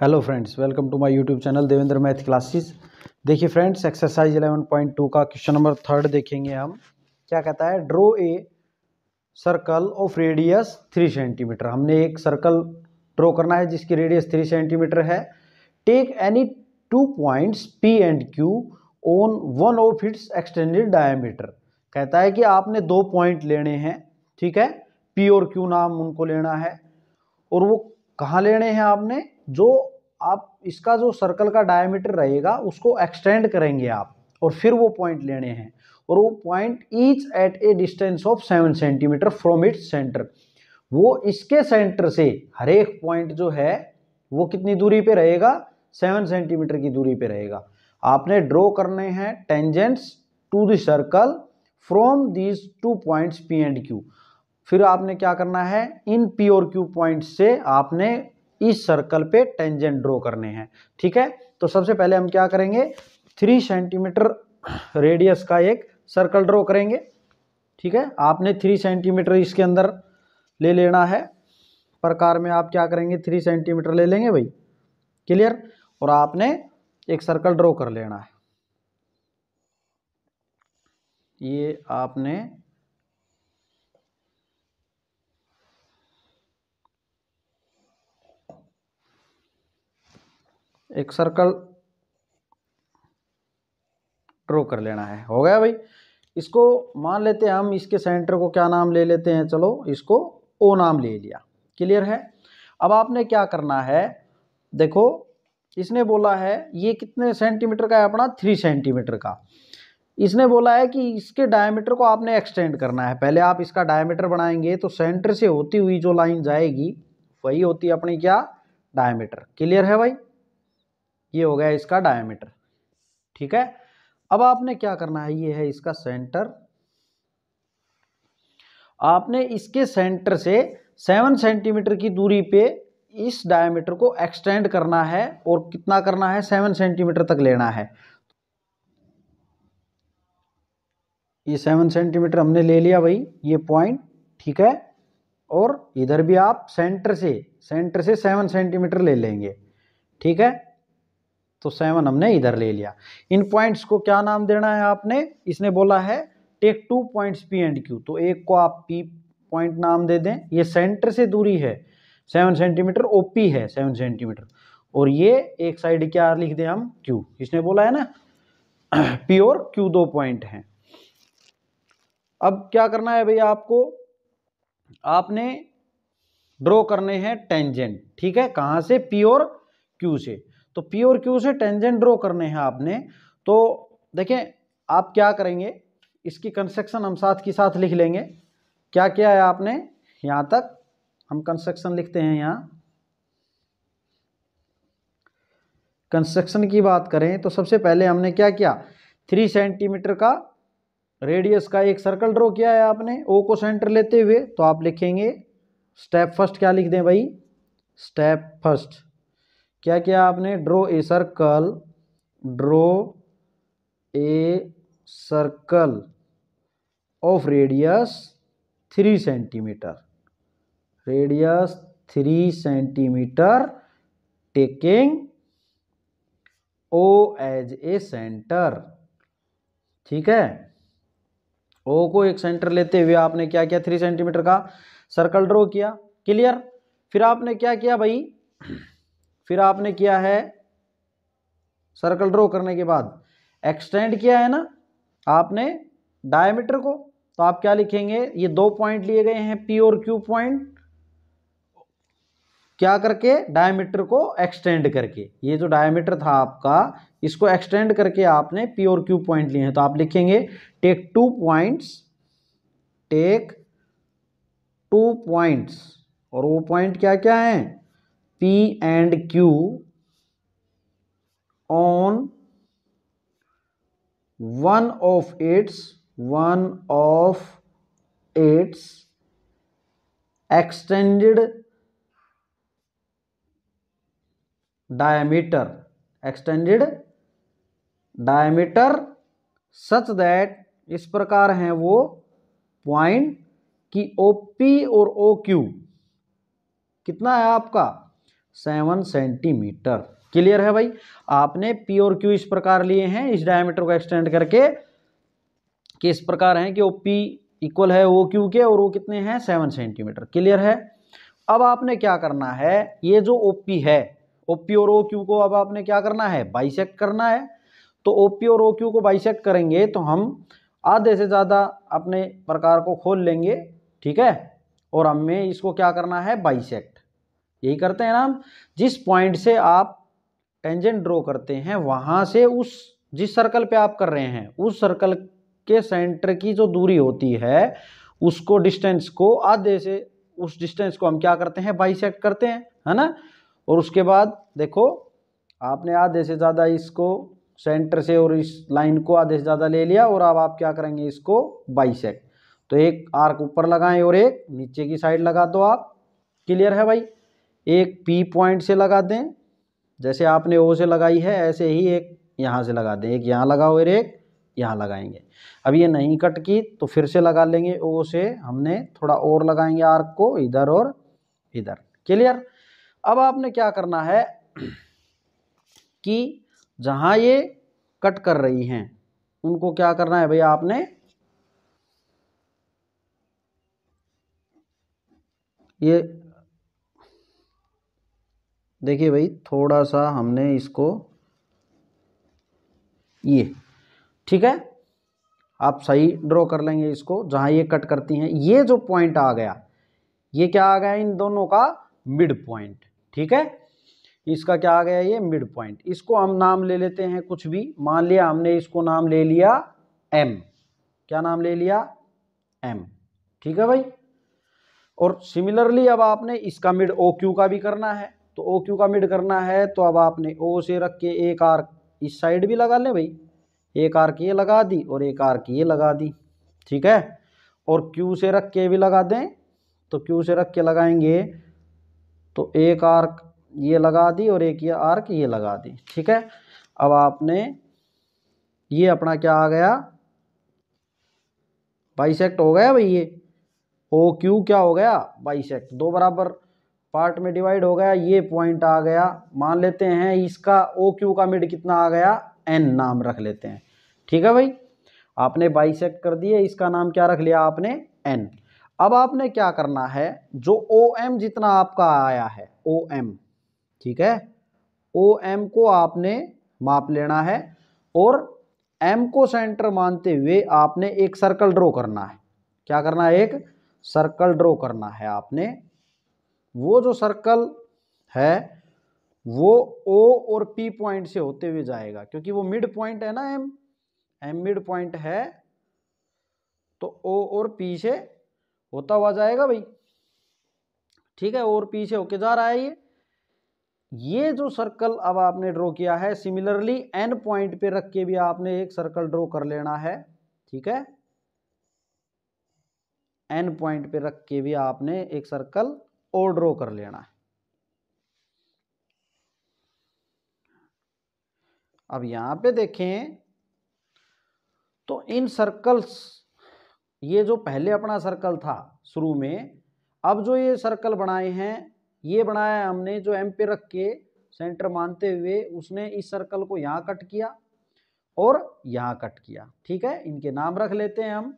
hello friends welcome to my YouTube channel Devendra math classes देखिए friends exercise 11.2 का question number third देखेंगे हम क्या कहता है draw a circle of radius three centimetre हमने एक सर्कल ड्रो करना है जिसकी रेडियस थ्री सेंटीमीटर है take any two points P and Q on one of its extended diameter कहता है कि आपने दो पॉइंट लेने हैं ठीक है पी और क्यू नाम उनको लेना है और वो कहाँ लेने हैं आपने जो आप इसका जो सर्कल का डायमीटर रहेगा उसको एक्सटेंड करेंगे आप और फिर वो पॉइंट लेने हैं और वो point each at a distance of seven centimetre from its centre वो इसके सेंटर से हर एक पॉइंट जो है वो कितनी दूरी पे रहेगा सेवन सेंटीमीटर की दूरी पे रहेगा आपने ड्रॉ करने हैं tangents to the circle from these two points P and Q फिर आपने क्या करना है इन पी और क्यू पॉइंट से आपने इस सर्कल पे टेंजेंट ड्रॉ करने हैं ठीक है तो सबसे पहले हम क्या करेंगे थ्री सेंटीमीटर रेडियस का एक सर्कल ड्रॉ करेंगे ठीक है आपने थ्री सेंटीमीटर इसके अंदर ले लेना है प्रकार में आप क्या करेंगे थ्री सेंटीमीटर ले लेंगे भाई क्लियर और आपने एक सर्कल ड्रॉ कर लेना है ये आपने एक सर्कल ड्रॉ कर लेना है हो गया भाई इसको मान लेते हैं हम इसके सेंटर को क्या नाम ले लेते हैं चलो इसको ओ नाम ले लिया क्लियर है अब आपने क्या करना है देखो इसने बोला है ये कितने सेंटीमीटर का है अपना थ्री सेंटीमीटर का इसने बोला है कि इसके डायमीटर को आपने एक्सटेंड करना है पहले आप इसका डायमीटर बनाएंगे तो सेंटर से होती हुई जो लाइन जाएगी वही होती है अपनी क्या डायमीटर क्लियर है भाई ये हो गया इसका डायमीटर ठीक है अब आपने क्या करना है ये है इसका सेंटर आपने इसके सेंटर से सेवन सेंटीमीटर की दूरी पे इस डायमीटर को एक्सटेंड करना है और कितना करना है सेवन सेंटीमीटर तक लेना है ये सेवन सेंटीमीटर हमने ले लिया भाई ये पॉइंट ठीक है और इधर भी आप सेंटर से सेंटर से सेवन सेंटीमीटर ले लेंगे ठीक है तो सेवन हमने इधर ले लिया इन पॉइंट्स को क्या नाम देना है आपने इसने बोला है take two points P and Q तो एक को आप पी पॉइंट नाम दे दें ये सेंटर से दूरी है सेवन सेंटीमीटर ओ पी है सेवन सेंटीमीटर और ये एक साइड क्या लिख दें हम क्यू इसने बोला है ना पी और क्यू दो पॉइंट हैं अब क्या करना है भैया आपको आपने ड्रॉ करने हैं टेंजेंट ठीक है कहाँ से पी और क्यू से तो पी और क्यू से टेंजेंट ड्रॉ करने हैं आपने तो देखें आप क्या करेंगे इसकी कंस्ट्रक्शन हम साथ की साथ लिख लेंगे क्या क्या है आपने यहाँ तक हम कंस्ट्रक्शन लिखते हैं यहाँ कंस्ट्रक्शन की बात करें तो सबसे पहले हमने क्या किया थ्री सेंटीमीटर का रेडियस का एक सर्कल ड्रॉ किया है आपने ओ को सेंटर लेते हुए तो आप लिखेंगे स्टेप फर्स्ट क्या लिख दें भाई स्टेप फर्स्ट क्या किया आपने draw a circle draw a circle of radius three centimetre radius three centimetre taking O as a centre ठीक है ओ को एक सेंटर लेते हुए आपने क्या किया थ्री सेंटीमीटर का सर्कल ड्रॉ किया क्लियर फिर आपने क्या किया भाई फिर आपने किया है सर्कल ड्रॉ करने के बाद एक्सटेंड किया है ना आपने डायमीटर को तो आप क्या लिखेंगे ये दो पॉइंट लिए गए हैं पी और क्यू पॉइंट क्या करके डायमीटर को एक्सटेंड करके ये जो डायमीटर था आपका इसको एक्सटेंड करके आपने पी और क्यू पॉइंट लिए हैं तो आप लिखेंगे take two points take two points और वो पॉइंट क्या क्या हैं P and Q on one of its one of its extended diameter extended diameter such that इस प्रकार हैं वो पॉइंट कि ओ पी और ओ क्यू कितना है आपका सेवन सेंटीमीटर क्लियर है भाई आपने पी और क्यू इस प्रकार लिए हैं इस डायमीटर को एक्सटेंड करके कि इस प्रकार है कि ओ पी इक्वल है ओ क्यू के और वो कितने हैं सेवन सेंटीमीटर क्लियर है अब आपने क्या करना है ये जो ओ पी है ओ पी और ओ क्यू को अब आपने क्या करना है बाइसेक्ट करना है तो ओ पी और ओ क्यू को बाइसेक्ट करेंगे तो हम आधे से ज़्यादा अपने प्रकार को खोल लेंगे ठीक है और हमें इसको क्या करना है बाइसेक्ट यही करते हैं ना हम जिस पॉइंट से आप टेंजेंट ड्रॉ करते हैं वहाँ से उस जिस सर्कल पे आप कर रहे हैं उस सर्कल के सेंटर की जो दूरी होती है उसको डिस्टेंस को आधे से उस डिस्टेंस को हम क्या करते हैं बाई करते हैं है ना और उसके बाद देखो आपने आधे से ज़्यादा इसको सेंटर से और इस लाइन को आधे से ज़्यादा ले लिया और अब आप क्या करेंगे इसको बाइसेक तो एक आर्क ऊपर लगाएं और एक नीचे की साइड लगा दो आप क्लियर है भाई एक पी पॉइंट से लगा दें जैसे आपने ओ से लगाई है ऐसे ही एक यहाँ से लगा दें एक यहाँ लगाओ और एक यहाँ लगाएंगे अब ये नहीं कट की तो फिर से लगा लेंगे ओ से हमने थोड़ा और लगाएंगे आर्क को इधर और इधर क्लियर अब आपने क्या करना है कि जहाँ ये कट कर रही हैं उनको क्या करना है भैया आपने ये देखिए भाई थोड़ा सा हमने इसको ये ठीक है आप सही ड्रॉ कर लेंगे इसको जहां ये कट करती हैं ये जो पॉइंट आ गया ये क्या आ गया इन दोनों का मिड पॉइंट ठीक है इसका क्या आ गया ये मिड पॉइंट इसको हम नाम ले लेते हैं कुछ भी मान लिया हमने इसको नाम ले लिया एम क्या नाम ले लिया एम ठीक है भाई और सिमिलरली अब आपने इसका मिड ओ क्यू का भी करना है तो ओ क्यू का मिड करना है तो अब आपने ओ से रख के एक आर इस साइड भी लगा लें भाई एक आर की ये लगा दी और एक आर की ये लगा दी ठीक है और क्यू से रख के भी लगा दें तो क्यू से रख के लगाएंगे तो एक आर्क ये लगा दी और एक ये आर्क ये लगा दी ठीक है अब आपने ये अपना क्या आ गया बाइसेक्ट हो गया भाई ये ओ क्यू क्या हो गया बाइसेक्ट दो बराबर पार्ट में डिवाइड हो गया ये पॉइंट आ गया मान लेते हैं इसका ओ क्यू का मिड कितना आ गया एन नाम रख लेते हैं ठीक है भाई आपने बाइसेक्ट कर दिए इसका नाम क्या रख लिया आपने एन अब आपने क्या करना है जो ओ एम जितना आपका आया है ओ एम ठीक है ओ एम को आपने माप लेना है और एम को सेंटर मानते हुए आपने एक सर्कल ड्रॉ करना है क्या करना है एक सर्कल ड्रॉ करना है आपने वो जो सर्कल है वो ओ और पी पॉइंट से होते हुए जाएगा क्योंकि वो मिड पॉइंट है ना एम एम मिड पॉइंट है तो ओ और पी से होता हुआ जाएगा भाई ठीक है और पी से होके जा रहा है ये ये जो सर्कल अब आपने ड्रॉ किया है सिमिलरली एन पॉइंट पे रख के भी आपने एक सर्कल ड्रॉ कर लेना है ठीक है एन पॉइंट पे रख के भी आपने एक सर्कल और ड्रॉ कर लेना अब यहां पे देखें तो इन सर्कल्स ये जो पहले अपना सर्कल था शुरू में अब जो ये सर्कल बनाए हैं ये बनाया हमने जो एम पे रख के सेंटर मानते हुए उसने इस सर्कल को यहाँ कट किया और यहाँ कट किया ठीक है इनके नाम रख लेते हैं हम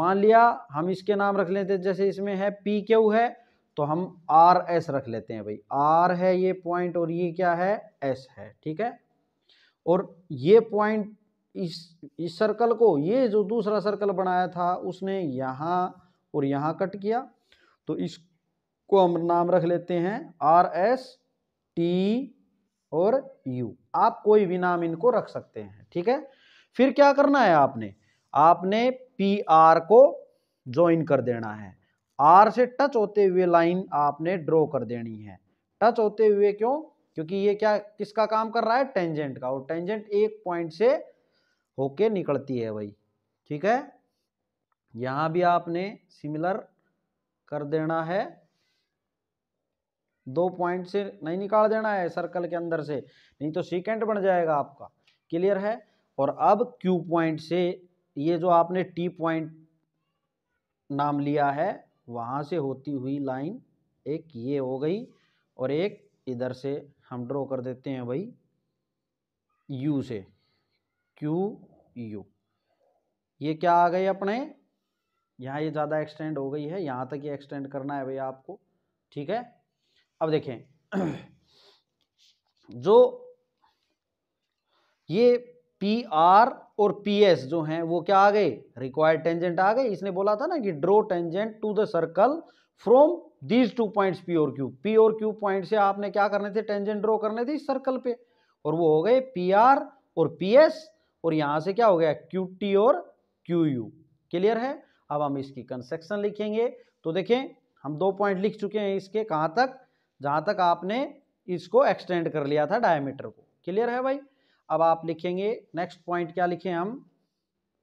मान लिया हम इसके नाम रख लेते हैं जैसे इसमें है पी क्यू है तो हम आर एस रख लेते हैं भाई आर है ये पॉइंट और ये क्या है एस है ठीक है और ये पॉइंट इस इस सर्कल को ये जो दूसरा सर्कल बनाया था उसने यहाँ और यहाँ कट किया तो इसको हम नाम रख लेते हैं आर एस टी और यू आप कोई भी नाम इनको रख सकते हैं ठीक है फिर क्या करना है आपने आपने पी आर को ज्वाइन कर देना है आर से टच होते हुए लाइन आपने ड्रॉ कर देनी है टच होते हुए क्यों क्योंकि ये क्या किसका काम कर रहा है टेंजेंट का और टेंजेंट एक पॉइंट से होके निकलती है भाई ठीक है यहां भी आपने सिमिलर कर देना है दो पॉइंट से नहीं निकाल देना है सर्कल के अंदर से नहीं तो सीकेंट बन जाएगा आपका क्लियर है और अब क्यू पॉइंट से ये जो आपने टी पॉइंट नाम लिया है वहाँ से होती हुई लाइन एक ये हो गई और एक इधर से हम ड्रॉ कर देते हैं भाई यू से क्यू यू ये क्या आ गए अपने यहाँ ये ज़्यादा एक्सटेंड हो गई है यहाँ तक ये एक्सटेंड करना है भाई आपको ठीक है अब देखें जो ये पी आर और पी एस जो हैं वो क्या आ गए रिक्वायर्ड टेंजेंट आ गए इसने बोला था ना कि draw tangent to the circle from these two points P और क्यू पी और क्यू पॉइंट से आपने क्या करने थे टेंजेंट ड्रो करने थे इस सर्कल पे और वो हो गए पी आर और पी एस और यहाँ से क्या हो गया क्यू टी और क्यू यू क्लियर है अब हम इसकी कंस्ट्रक्शन लिखेंगे तो देखें हम दो पॉइंट लिख चुके हैं इसके कहाँ तक जहाँ तक आपने इसको एक्सटेंड कर लिया था डायमीटर को क्लियर है भाई अब आप लिखेंगे नेक्स्ट पॉइंट क्या लिखे हम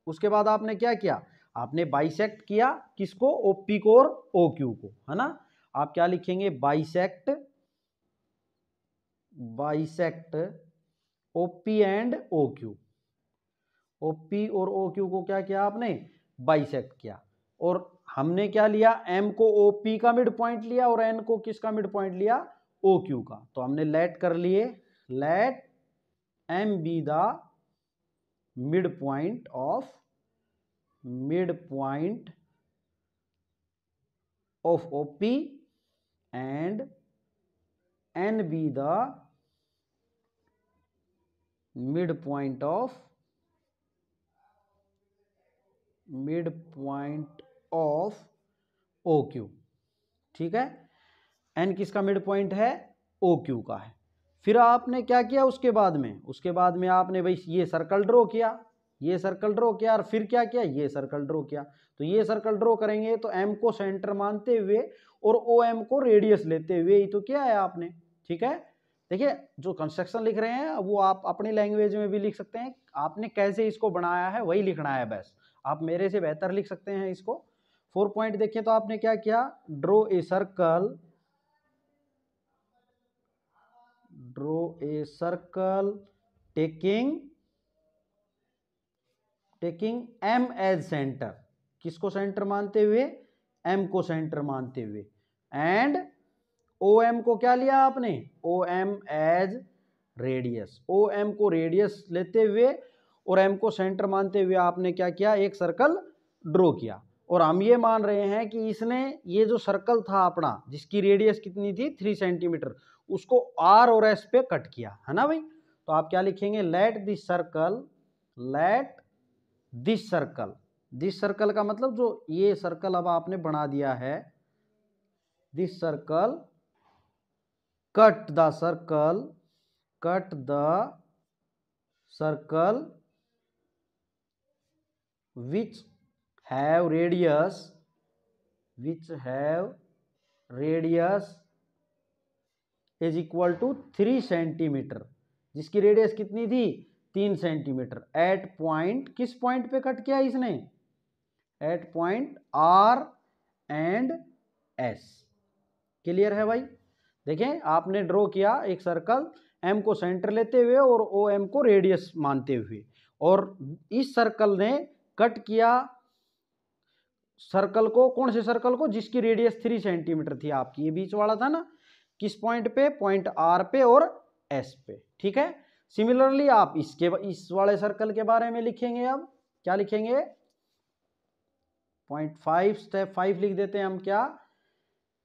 उसके बाद आपने क्या किया आपने बाइसेक्ट किया किसको ओ पी को और ओ क्यू को है ना आप क्या लिखेंगे bisect bisect O P and O Q O P और ओ क्यू को क्या किया आपने बाइसेक्ट किया और हमने क्या लिया एम को ओ पी का मिड पॉइंट लिया और एन को किसका मिड पॉइंट लिया ओ क्यू का तो हमने लेट कर लिए let M be the mid point of mid point of O P and N be the mid point of mid point of O Q ठीक है एन किसका मिड पॉइंट है ओ क्यू का है फिर आपने क्या किया उसके बाद में उसके बाद में आपने भाई ये सर्कल ड्रॉ किया ये सर्कल ड्रॉ किया और फिर क्या किया ये सर्कल ड्रॉ किया तो ये सर्कल ड्रॉ करेंगे तो एम को सेंटर मानते हुए और ओ एम को रेडियस लेते हुए ही तो किया है आपने ठीक है देखिए जो कंस्ट्रक्शन लिख रहे हैं वो आप अपनी लैंग्वेज में भी लिख सकते हैं आपने कैसे इसको बनाया है वही लिखना है बस आप मेरे से बेहतर लिख सकते हैं इसको फोर पॉइंट देखिए तो आपने क्या किया draw a circle draw a circle taking taking M as centre किसको सेंटर मानते हुए एम को सेंटर मानते हुए एंड ओ एम को क्या लिया आपने O M as radius O M को रेडियस लेते हुए और एम को सेंटर मानते हुए आपने क्या किया एक सर्कल ड्रॉ किया और हम ये मान रहे हैं कि इसने ये जो सर्कल था अपना जिसकी रेडियस कितनी थी थ्री सेंटीमीटर उसको आर और एस पे कट किया है ना भाई तो आप क्या लिखेंगे let this circle let this circle this circle का मतलब जो ये सर्कल अब आपने बना दिया है this circle cut the circle cut the circle which have radius which have radius is equal to three centimetre जिसकी रेडियस कितनी थी तीन सेंटीमीटर एट पॉइंट किस पॉइंट पे कट किया इसने at point R and S clear है भाई देखें आपने ड्रॉ किया एक सर्कल एम को सेंटर लेते हुए और ओ एम को रेडियस मानते हुए और इस सर्कल ने कट किया सर्कल को कौन से सर्कल को जिसकी रेडियस थ्री सेंटीमीटर थी आपकी ये बीच वाला था ना किस पॉइंट पे पॉइंट आर पे और एस पे ठीक है सिमिलरली आप इसके इस वाले सर्कल के बारे में लिखेंगे अब क्या लिखेंगे पॉइंट फाइव स्टेप फाइव लिख देते हैं हम क्या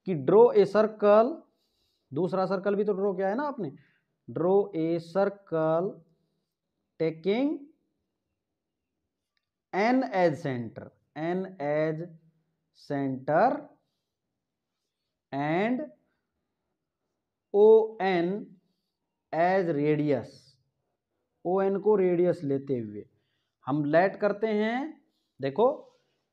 कि ड्रो ए सर्कल दूसरा सर्कल भी तो ड्रो किया है ना आपने draw a circle taking N as centre N as centre and O N as radius O N को रेडियस लेते हुए हम लेट करते हैं देखो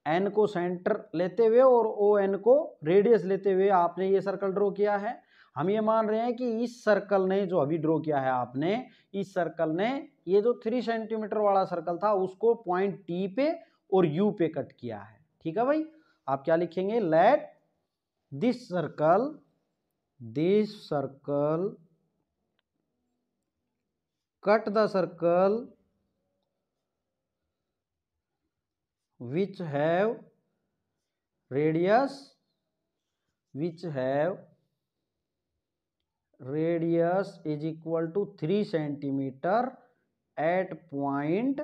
एन को सेंटर लेते हुए और ओ एन को रेडियस लेते हुए आपने ये सर्कल ड्रॉ किया है हम ये मान रहे हैं कि इस सर्कल ने जो अभी ड्रॉ किया है आपने इस सर्कल ने ये जो थ्री सेंटीमीटर वाला सर्कल था उसको पॉइंट टी पे और यू पे कट किया है ठीक है भाई आप क्या लिखेंगे let this circle this circle cut the circle which have radius which have radius is equal to three centimetre at point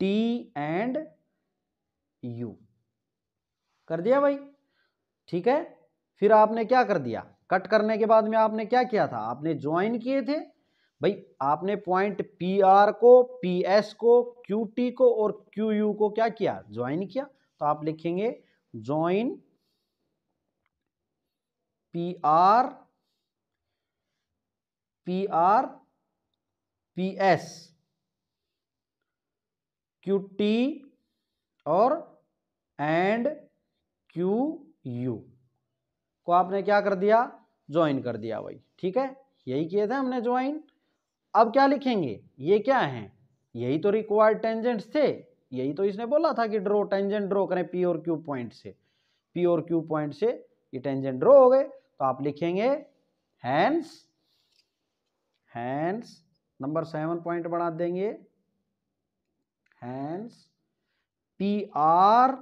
T and U कर दिया भाई ठीक है फिर आपने क्या कर दिया कट करने के बाद में आपने क्या किया था आपने ज्वाइन किए थे भाई आपने पॉइंट पी आर को पी एस को क्यू टी को और क्यू यू को क्या किया ज्वाइन किया तो आप लिखेंगे join P R P R P S Q T और एंड क्यू यू को आपने क्या कर दिया ज्वाइन कर दिया भाई ठीक है यही किए थे हमने ज्वाइन अब क्या लिखेंगे ये क्या है यही तो रिक्वायर्ड टेंजेंट्स थे यही तो इसने बोला था कि ड्रो टेंजेंट ड्रो करें पी और क्यू पॉइंट से पी और क्यू पॉइंट से ये टेंजेंट ड्रो हो गए तो आप लिखेंगे hence hence number seven point बना देंगे हैंड्स पी आर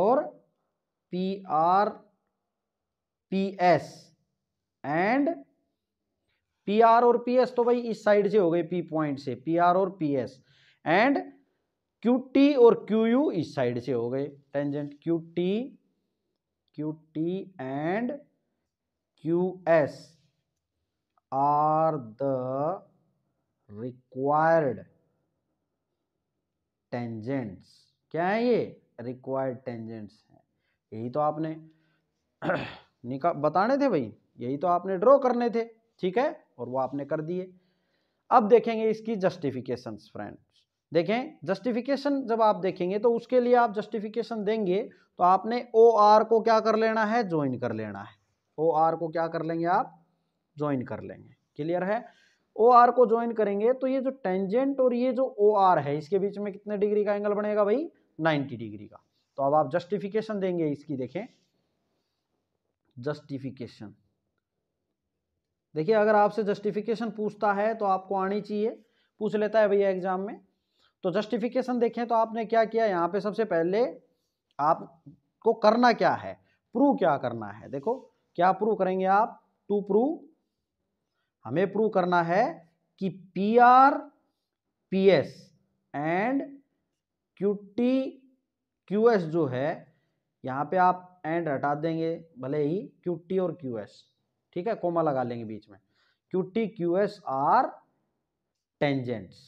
और P R P S and P R और पी एस तो भाई इस साइड से हो गए पी पॉइंट से पी आर और P S and Q T और क्यू यू इस साइड से हो गए tangent Q T Q T and Q S are the required tangents क्या है ये रिक्वायर्ड टेंजेंट्स हैं यही तो आपने निका बताने थे भाई यही तो आपने ड्रॉ करने थे ठीक है और वो आपने कर दिए अब देखेंगे इसकी जस्टिफिकेशन फ्रेंड्स देखें जस्टिफिकेशन जब आप देखेंगे तो उसके लिए आप जस्टिफिकेशन देंगे तो आपने ओ आर को क्या कर लेना है ज्वाइन कर लेना है ओ आर को क्या कर लेंगे आप ज्वाइन कर लेंगे क्लियर है ओ आर को ज्वाइन करेंगे तो ये जो टेंजेंट और ये जो ओ आर है इसके बीच में कितने डिग्री का एंगल बनेगा भाई 90 डिग्री का तो अब आप जस्टिफिकेशन देंगे इसकी देखें जस्टिफिकेशन देखिए अगर आपसे जस्टिफिकेशन पूछता है तो आपको आनी चाहिए पूछ लेता है भैया एग्जाम में तो जस्टिफिकेशन देखें तो आपने क्या किया यहाँ पे सबसे पहले आपको करना क्या है प्रूव क्या करना है देखो क्या प्रूव करेंगे आप टू प्रूव हमें प्रूव करना है कि P R P S and Q T Q S जो है यहाँ पे आप एंड हटा देंगे भले ही क्यू टी और क्यू एस ठीक है कोमा लगा लेंगे बीच में Q T Q S are tangents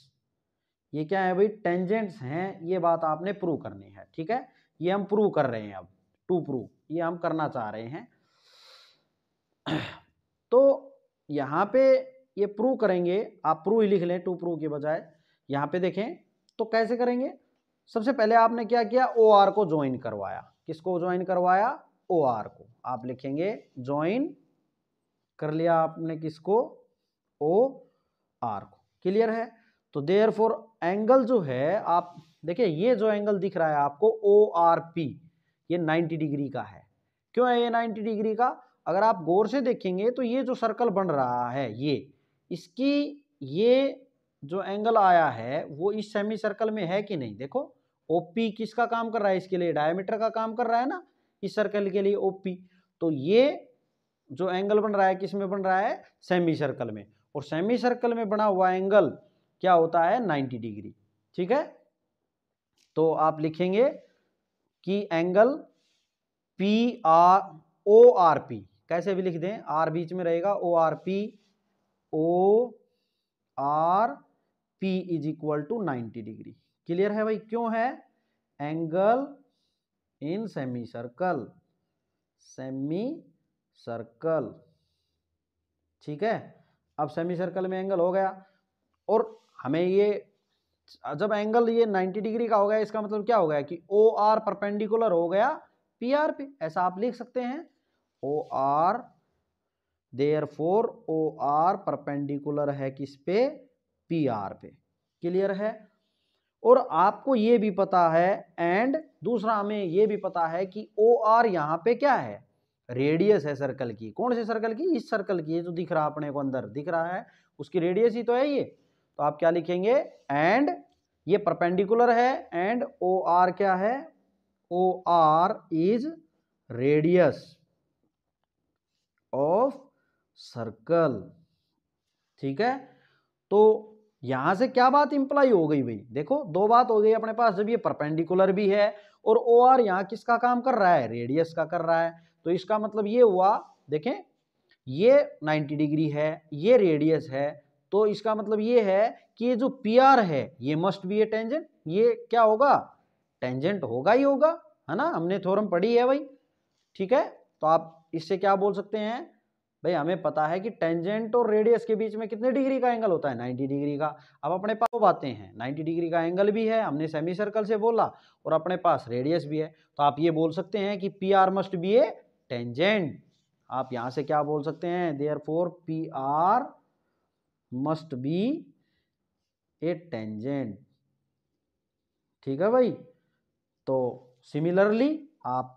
ये क्या है भाई टेंजेंट्स हैं ये बात आपने प्रूव करनी है ठीक है ये हम प्रूव कर रहे हैं अब टू प्रूव ये हम करना चाह रहे हैं तो यहाँ पे ये प्रूव करेंगे आप प्रूव ही लिख लें टू प्रूव के बजाय यहाँ पे देखें तो कैसे करेंगे सबसे पहले आपने क्या किया ओ आर को ज्वाइन करवाया किसको ज्वाइन करवाया ओ आर को आप लिखेंगे ज्वाइन कर लिया आपने किसको ओ आर को क्लियर है तो देयर फोर एंगल जो है आप देखिए ये जो एंगल दिख रहा है आपको ओ आर पी ये 90 डिग्री का है क्यों है ये 90 डिग्री का अगर आप गौर से देखेंगे तो ये जो सर्कल बन रहा है ये इसकी ये जो एंगल आया है वो इस सेमी सर्कल में है कि नहीं देखो ओपी किसका काम कर रहा है इसके लिए डायमीटर का काम कर रहा है ना इस सर्कल के लिए ओपी तो ये जो एंगल बन रहा है किस में बन रहा है सेमी सर्कल में और सेमी सर्कल में बना हुआ एंगल क्या होता है 90 डिग्री ठीक है तो आप लिखेंगे कि angle P R O R P कैसे भी लिख दें आर बीच में रहेगा O R P O R P is equal to ninety degree clear है भाई क्यों है angle in semicircle semicircle ठीक है अब सेमी सर्कल में एंगल हो गया और हमें ये जब एंगल ये 90 डिग्री का हो गया इसका मतलब क्या हो गया कि ओ आर परपेंडिकुलर हो गया पी आर पे ऐसा आप लिख सकते हैं O R therefore O R perpendicular है किस पे पी आर पे क्लियर है और आपको ये भी पता है एंड दूसरा हमें ये भी पता है कि ओ आर यहाँ पे क्या है रेडियस है सर्कल की कौन से सर्कल की इस सर्कल की ये जो दिख रहा है अपने को अंदर दिख रहा है उसकी रेडियस ही तो है ये तो आप क्या लिखेंगे एंड ये परपेंडिकुलर है एंड ओ आर क्या है O R is radius of circle ठीक है तो यहां से क्या बात इंप्लाई हो गई भाई देखो दो बात हो गई अपने पास जब ये परपेंडिकुलर भी है और ओ आर यहाँ किसका काम कर रहा है रेडियस का कर रहा है तो इसका मतलब ये हुआ देखें ये 90 डिग्री है ये रेडियस है तो इसका मतलब ये है कि ये जो पी आर है ये मस्ट बी ए टेंजेंट ये क्या होगा टेंजेंट होगा ही होगा है ना हमने थोरम पढ़ी है भाई ठीक है तो आप इससे क्या बोल सकते हैं भाई हमें पता है कि टेंजेंट और रेडियस के बीच में कितने डिग्री का एंगल होता है 90 डिग्री का अब अपने पास वो बातें हैं 90 डिग्री का एंगल भी है हमने सेमी सर्कल से बोला और अपने पास रेडियस भी है तो आप ये बोल सकते हैं कि P R must be a tangent आप यहाँ से क्या बोल सकते हैं therefore P R must be a tangent ठीक है भाई तो सिमिलरली आप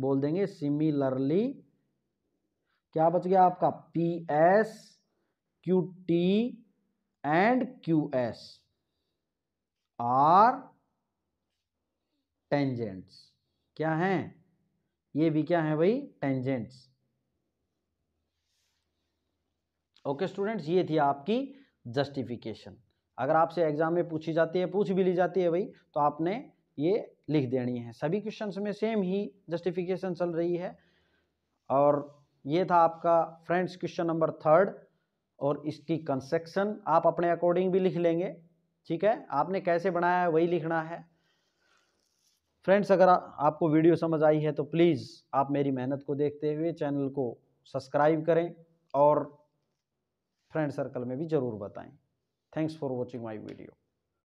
बोल देंगे सिमिलरली क्या बच गया आपका P S Q T and Q S are tangents क्या हैं ये भी क्या है भाई टेंजेंट्स ओके स्टूडेंट्स ये थी आपकी जस्टिफिकेशन अगर आपसे एग्जाम में पूछी जाती है पूछ भी ली जाती है भाई तो आपने ये लिख देनी है सभी क्वेश्चन में सेम ही जस्टिफिकेशन चल रही है और ये था आपका फ्रेंड्स क्वेश्चन नंबर थर्ड और इसकी कंस्ट्रक्शन आप अपने अकॉर्डिंग भी लिख लेंगे ठीक है आपने कैसे बनाया है वही लिखना है फ्रेंड्स अगर आ, आपको वीडियो समझ आई है तो प्लीज़ आप मेरी मेहनत को देखते हुए चैनल को सब्सक्राइब करें और फ्रेंड सर्कल में भी ज़रूर बताएं thanks for watching my video